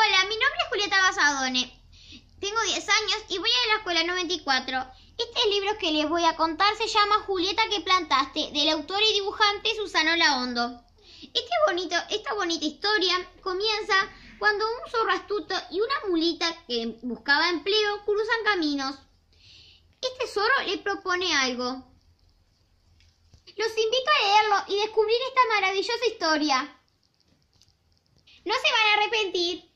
Hola, mi nombre es Julieta Basadone. Tengo 10 años y voy a la escuela 94. Este libro que les voy a contar se llama Julieta que plantaste, del autor y dibujante Susano Laondo. Este bonito, esta bonita historia comienza cuando un zorro astuto y una mulita que buscaba empleo cruzan caminos. Este zorro le propone algo. Los invito a leerlo y descubrir esta maravillosa historia. No se van a arrepentir.